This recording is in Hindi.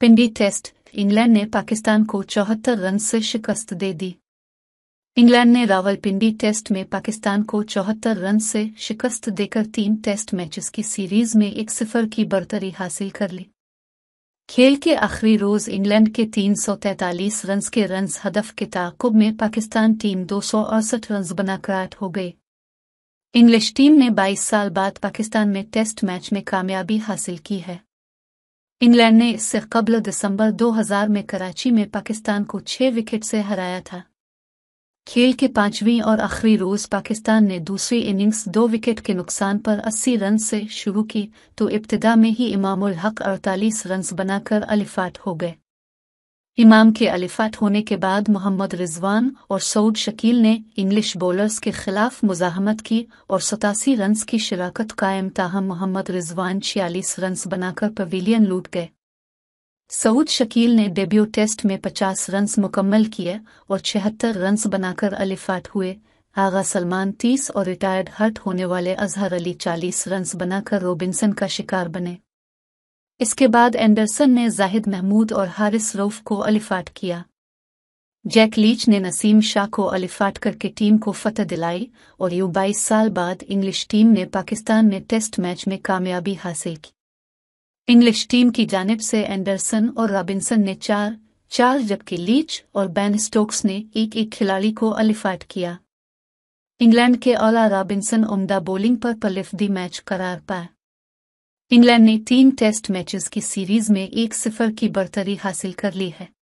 पिंडी टेस्ट इंग्लैंड ने पाकिस्तान को चौहत्तर रन से शिकस्त दे दी इंग्लैंड ने रावलपिंडी टेस्ट में पाकिस्तान को चौहत्तर रन से शिकस्त देकर तीन टेस्ट मैचेस की सीरीज में एक सिफर की बर्तरी हासिल कर ली खेल के आखिरी रोज इंग्लैंड के 343 रन के रन हदफ के ताकुब में पाकिस्तान टीम दो सौ अड़सठ रन बनाकर आठ हो गए इंग्लिश टीम ने 22 साल बाद पाकिस्तान में टेस्ट मैच में कामयाबी हासिल की है इंग्लैंड ने इससे कबल दिसंबर 2000 में कराची में पाकिस्तान को छह विकेट से हराया था खेल के पांचवीं और आखिरी रोज पाकिस्तान ने दूसरी इनिंग्स दो विकेट के नुकसान पर 80 रन से शुरू की तो इब्तदा में ही इमामुल हक 48 रन बनाकर अलिफाट हो गए इमाम के अलिफात होने के बाद मोहम्मद रिजवान और सऊद शकील ने इंग्लिश बॉलर्स के खिलाफ मुजाहमत की और सतासी रन्स की शराकत कायम ताहम मोहम्मद रिजवान छियालीस रन्स बनाकर पवेलियन लूट गए सऊद शकील ने डेब्यू टेस्ट में पचास रन्स मुकम्मल किए और छिहत्तर रन्स बनाकर अलिफात हुए आगा सलमान तीस और रिटायर्ड हर्ट होने वाले अजहर अली चालीस रन्स बनाकर रोबिन्सन का शिकार बने इसके बाद एंडरसन ने जाहिद महमूद और हारिस रोफ को अलिफाट किया जैक लीच ने नसीम शाह को अलिफाट करके टीम को फतह दिलाई और यू बाईस साल बाद इंग्लिश टीम ने पाकिस्तान ने टेस्ट मैच में कामयाबी हासिल की इंग्लिश टीम की जानब से एंडरसन और रॉबिन्सन ने चार चार जबकि लीच और बैन स्टोक्स ने एक एक खिलाड़ी को अलिफाट किया इंग्लैंड के ओला रॉबिन्सन उमदा बोलिंग पर पलिफदी मैच करार पाया इंग्लैंड ने तीन टेस्ट मैचेस की सीरीज में एक सिफर की बढ़तरी हासिल कर ली है